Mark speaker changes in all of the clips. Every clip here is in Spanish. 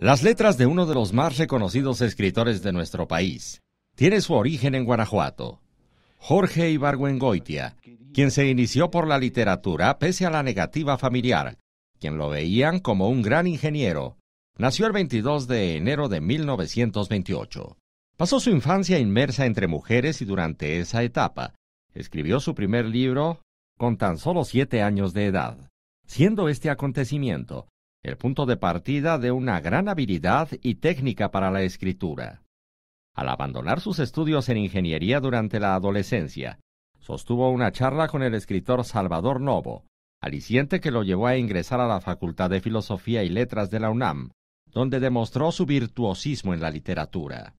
Speaker 1: Las letras de uno de los más reconocidos escritores de nuestro país tiene su origen en Guanajuato. Jorge Ibargüengoitia, quien se inició por la literatura pese a la negativa familiar, quien lo veían como un gran ingeniero, nació el 22 de enero de 1928. Pasó su infancia inmersa entre mujeres y durante esa etapa escribió su primer libro con tan solo siete años de edad, siendo este acontecimiento el punto de partida de una gran habilidad y técnica para la escritura. Al abandonar sus estudios en ingeniería durante la adolescencia, sostuvo una charla con el escritor Salvador Novo, aliciente que lo llevó a ingresar a la Facultad de Filosofía y Letras de la UNAM, donde demostró su virtuosismo en la literatura.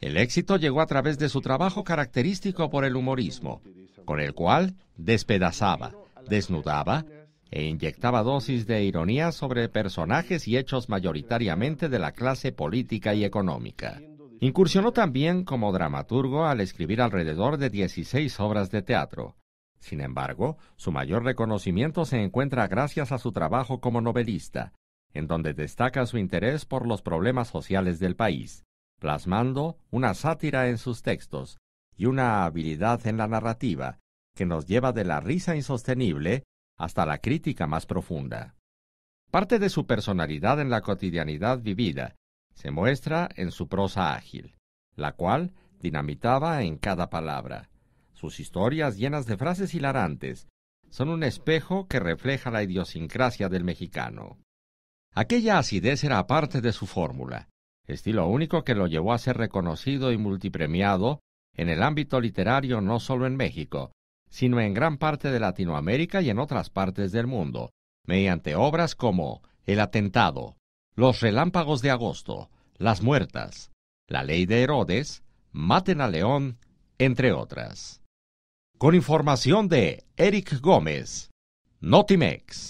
Speaker 1: El éxito llegó a través de su trabajo característico por el humorismo, con el cual despedazaba, desnudaba e inyectaba dosis de ironía sobre personajes y hechos mayoritariamente de la clase política y económica. Incursionó también como dramaturgo al escribir alrededor de 16 obras de teatro. Sin embargo, su mayor reconocimiento se encuentra gracias a su trabajo como novelista, en donde destaca su interés por los problemas sociales del país, plasmando una sátira en sus textos y una habilidad en la narrativa que nos lleva de la risa insostenible hasta la crítica más profunda. Parte de su personalidad en la cotidianidad vivida se muestra en su prosa ágil, la cual dinamitaba en cada palabra. Sus historias llenas de frases hilarantes son un espejo que refleja la idiosincrasia del mexicano. Aquella acidez era parte de su fórmula, estilo único que lo llevó a ser reconocido y multipremiado en el ámbito literario no solo en México, sino en gran parte de Latinoamérica y en otras partes del mundo, mediante obras como El atentado, Los relámpagos de agosto, Las muertas, La ley de Herodes, Maten a León, entre otras. Con información de Eric Gómez, Notimex.